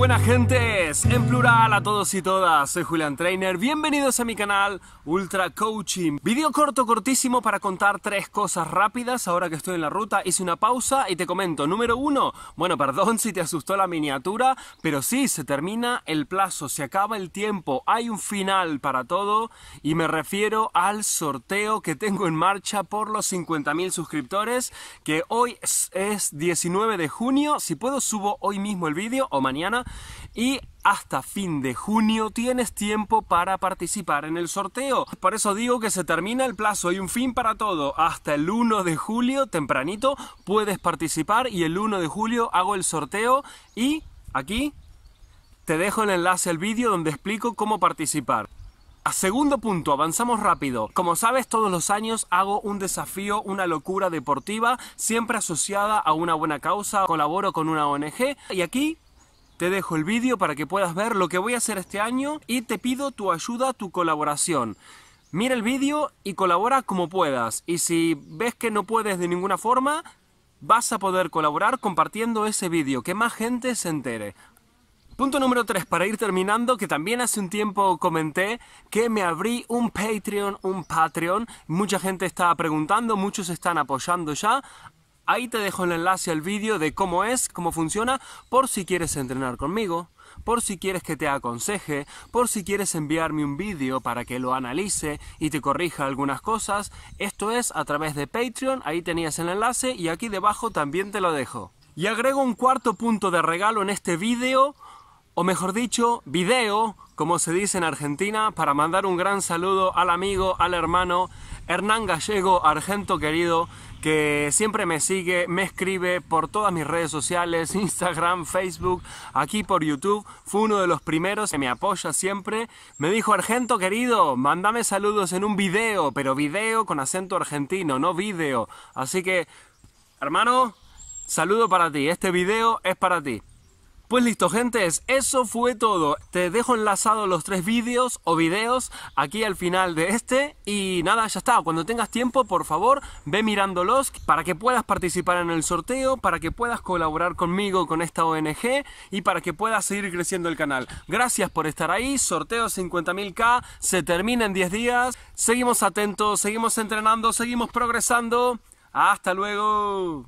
buenas gentes, en plural a todos y todas, soy Julian Trainer, bienvenidos a mi canal Ultra Coaching. Video corto, cortísimo para contar tres cosas rápidas, ahora que estoy en la ruta hice una pausa y te comento, número uno, bueno perdón si te asustó la miniatura, pero sí, se termina el plazo, se acaba el tiempo, hay un final para todo y me refiero al sorteo que tengo en marcha por los 50.000 suscriptores, que hoy es 19 de junio, si puedo subo hoy mismo el vídeo o mañana y hasta fin de junio tienes tiempo para participar en el sorteo. Por eso digo que se termina el plazo, y un fin para todo. Hasta el 1 de julio, tempranito, puedes participar y el 1 de julio hago el sorteo y aquí te dejo el enlace al vídeo donde explico cómo participar. segundo punto, avanzamos rápido. Como sabes, todos los años hago un desafío, una locura deportiva, siempre asociada a una buena causa. Colaboro con una ONG y aquí te dejo el vídeo para que puedas ver lo que voy a hacer este año y te pido tu ayuda, tu colaboración. Mira el vídeo y colabora como puedas. Y si ves que no puedes de ninguna forma, vas a poder colaborar compartiendo ese vídeo, que más gente se entere. Punto número 3, para ir terminando, que también hace un tiempo comenté que me abrí un Patreon, un Patreon. Mucha gente está preguntando, muchos están apoyando ya. Ahí te dejo el enlace al vídeo de cómo es, cómo funciona, por si quieres entrenar conmigo, por si quieres que te aconseje, por si quieres enviarme un vídeo para que lo analice y te corrija algunas cosas. Esto es a través de Patreon, ahí tenías el enlace y aquí debajo también te lo dejo. Y agrego un cuarto punto de regalo en este vídeo o mejor dicho, video, como se dice en Argentina, para mandar un gran saludo al amigo, al hermano Hernán Gallego, argento querido, que siempre me sigue, me escribe por todas mis redes sociales, Instagram, Facebook, aquí por YouTube. Fue uno de los primeros que me apoya siempre. Me dijo, Argento querido, mándame saludos en un video, pero video con acento argentino, no video. Así que, hermano, saludo para ti. Este video es para ti. Pues listo, gentes, eso fue todo. Te dejo enlazados los tres vídeos o videos aquí al final de este. Y nada, ya está. Cuando tengas tiempo, por favor, ve mirándolos para que puedas participar en el sorteo, para que puedas colaborar conmigo, con esta ONG y para que puedas seguir creciendo el canal. Gracias por estar ahí. Sorteo 50.000K se termina en 10 días. Seguimos atentos, seguimos entrenando, seguimos progresando. Hasta luego.